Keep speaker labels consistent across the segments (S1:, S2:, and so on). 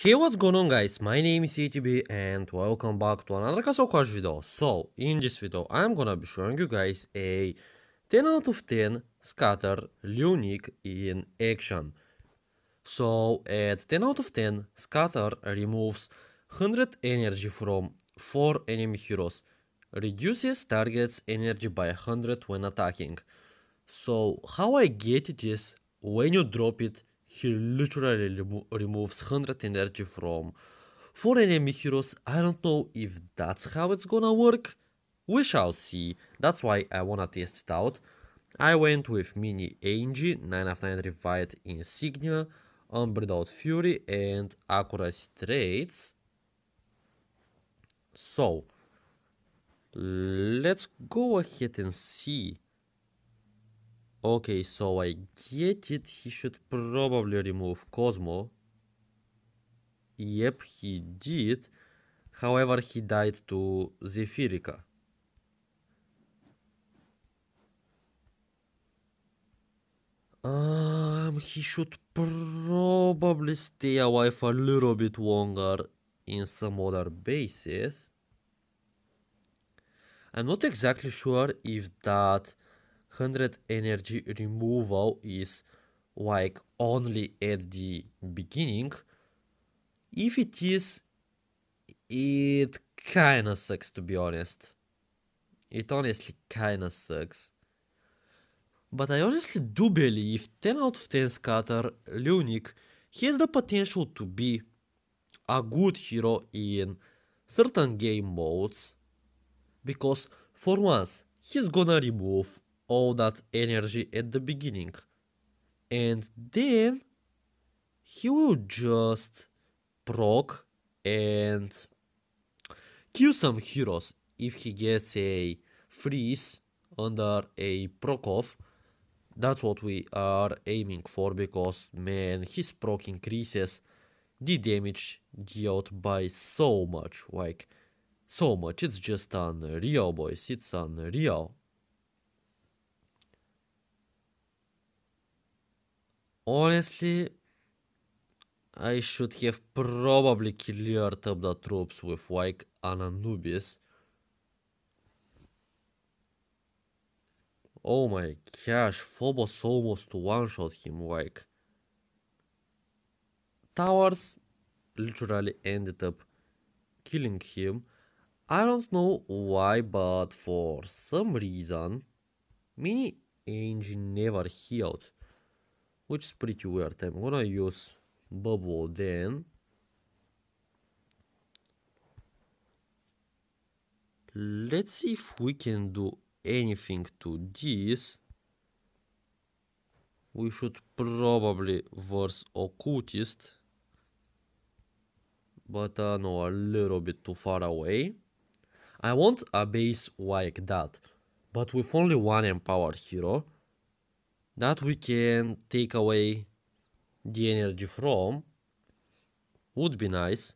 S1: Hey what's going on guys, my name is CTB, and welcome back to another Castle Crush video. So in this video I'm gonna be showing you guys a 10 out of 10 scatter lunik in action. So at 10 out of 10 scatter removes 100 energy from 4 enemy heroes, reduces target's energy by 100 when attacking. So how I get it is when you drop it he literally remo removes 100 energy from 4 enemy heroes. I don't know if that's how it's gonna work. We shall see. That's why I wanna test it out. I went with Mini Angie, 9 of 9 Revived Insignia, out Fury and Accuracy Traits. So, let's go ahead and see Okay, so I get it. He should probably remove Cosmo. Yep, he did. However, he died to Zephyrica. Um, he should probably stay alive a little bit longer in some other bases. I'm not exactly sure if that 100 energy removal is like only at the beginning if it is it kinda sucks to be honest it honestly kinda sucks but I honestly do believe 10 out of 10 scatter Lunik has the potential to be a good hero in certain game modes because for once he's gonna remove all that energy at the beginning. And then he will just proc and kill some heroes if he gets a freeze under a proc off. That's what we are aiming for because man his proc increases the damage dealt by so much like so much it's just unreal boys it's unreal Honestly, I should have probably cleared up the troops with like an Anubis. Oh my gosh, Phobos almost one-shot him like. Towers literally ended up killing him. I don't know why, but for some reason, Mini Angel never healed which is pretty weird. I'm gonna use bubble then. Let's see if we can do anything to this. We should probably verse Occultist. But uh, know a little bit too far away. I want a base like that, but with only one empowered hero that we can take away the energy from would be nice.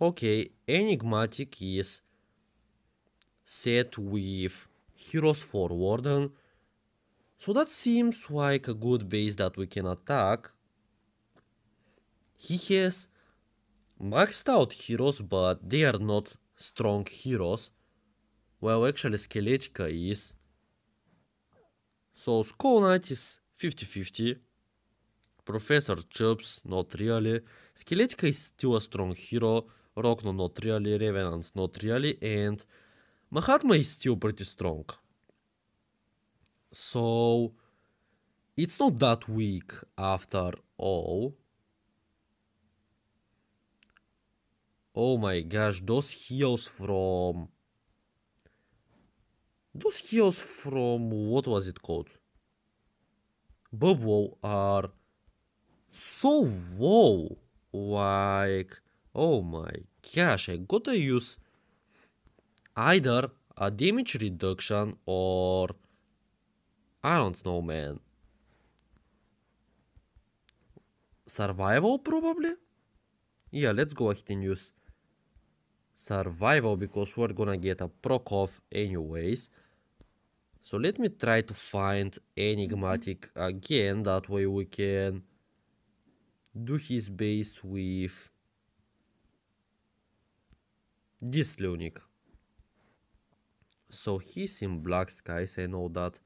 S1: Okay, enigmatic is set with heroes for Warden, so that seems like a good base that we can attack. He has maxed out heroes but they are not strong heroes. Well, actually, Skeletica is. So, Skull Knight is 50-50. Professor Chirps, not really. Skeletica is still a strong hero. Rockno not really. Revenant, not really. And Mahatma is still pretty strong. So, it's not that weak after all. Oh my gosh, those heals from those heroes from what was it called? Bubble are so wow. Like, oh my gosh, I gotta use either a damage reduction or I don't know, man. Survival, probably? Yeah, let's go ahead and use survival because we're gonna get a proc off anyways. So let me try to find Enigmatic again, that way we can do his base with this lunik. So he's in black skies, I know that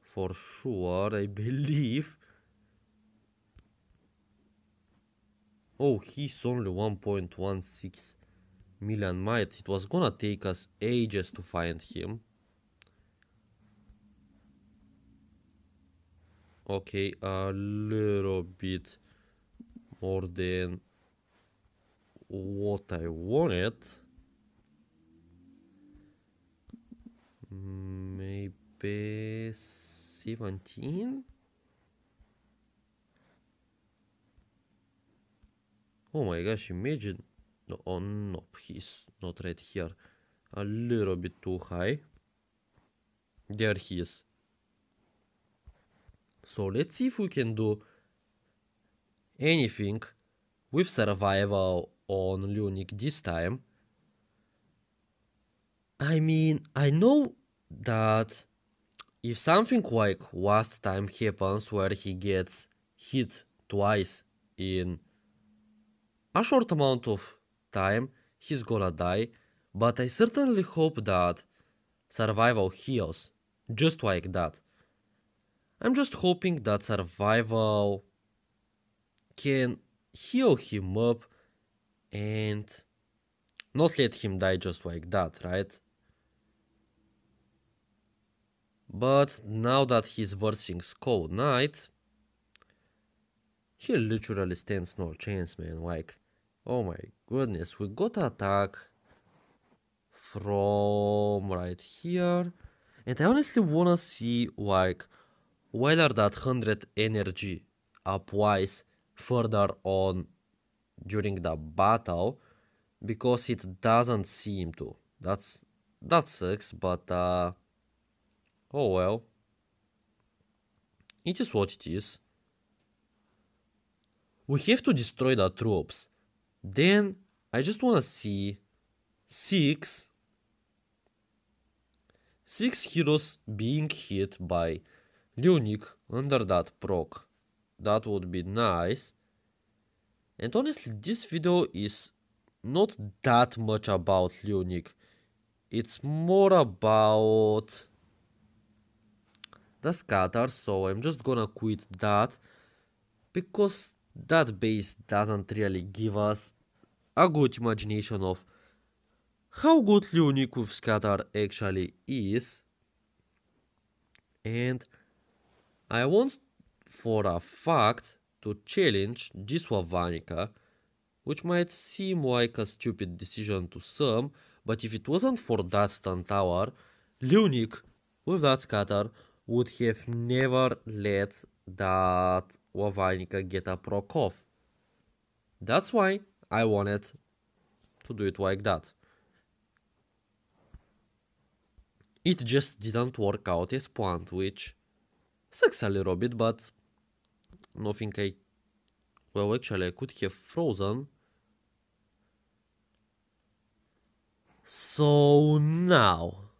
S1: for sure, I believe. Oh, he's only 1.16 million might. It was gonna take us ages to find him. okay a little bit more than what I wanted maybe 17 oh my gosh imagine no, oh no he's not right here a little bit too high there he is so let's see if we can do anything with survival on Lunik this time. I mean, I know that if something like last time happens where he gets hit twice in a short amount of time, he's gonna die, but I certainly hope that survival heals just like that. I'm just hoping that survival can heal him up and not let him die just like that, right? But now that he's versing Skull Knight, he literally stands no chance, man. Like, oh my goodness, we got attack from right here. And I honestly wanna see, like, whether that 100 energy applies further on during the battle because it doesn't seem to. That's that sucks, but uh, oh well. It is what it is. We have to destroy the troops. Then I just wanna see six six heroes being hit by Unique under that proc. That would be nice. And honestly, this video is not that much about Leonic. It's more about the scatter, so I'm just gonna quit that because that base doesn't really give us a good imagination of how good Leonic with scatter actually is. And I want for a fact to challenge Jiswavarnika, which might seem like a stupid decision to some, but if it wasn't for that stun tower, Lunik with that scatter would have never let that Wavarnika get a proc off. That's why I wanted to do it like that. It just didn't work out as planned, which sucks a little bit, but nothing. I... Well, actually, I could have frozen. So now...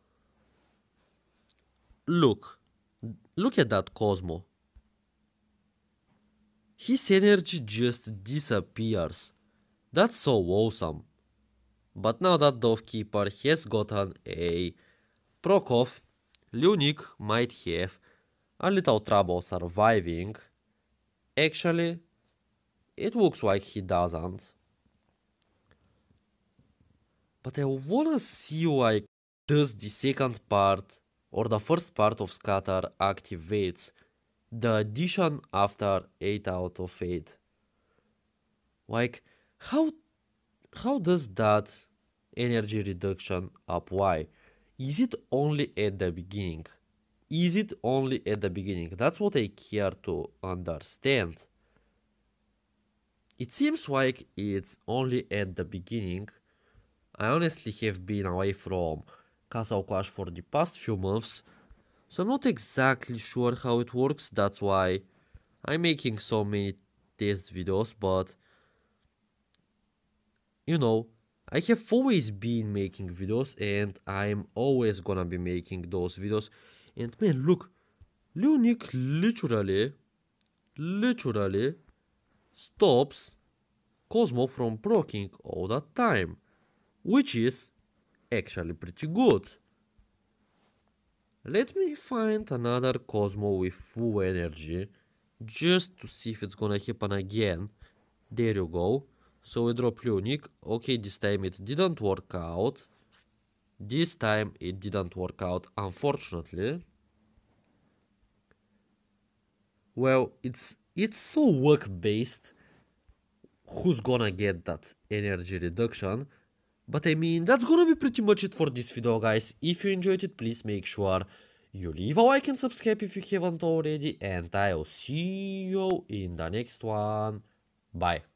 S1: Look. Look at that Cosmo. His energy just disappears. That's so awesome. But now that Dovekeeper has gotten a Prokof, Lunik might have a little trouble surviving. Actually, it looks like he doesn't. But I wanna see like does the second part or the first part of scatter activates the addition after 8 out of 8. Like how how does that energy reduction apply? Is it only at the beginning? Is it only at the beginning? That's what I care to understand. It seems like it's only at the beginning. I honestly have been away from Castle Clash for the past few months, so I'm not exactly sure how it works, that's why I'm making so many test videos, but you know, I have always been making videos and I'm always gonna be making those videos and man, look, Leonik literally, literally stops Cosmo from proking all that time, which is actually pretty good. Let me find another Cosmo with full energy, just to see if it's gonna happen again. There you go. So we drop Leonik. Okay, this time it didn't work out. This time it didn't work out, unfortunately. Well, it's it's so work based who's gonna get that energy reduction. But I mean, that's gonna be pretty much it for this video, guys. If you enjoyed it, please make sure you leave a like and subscribe if you haven't already. And I'll see you in the next one. Bye.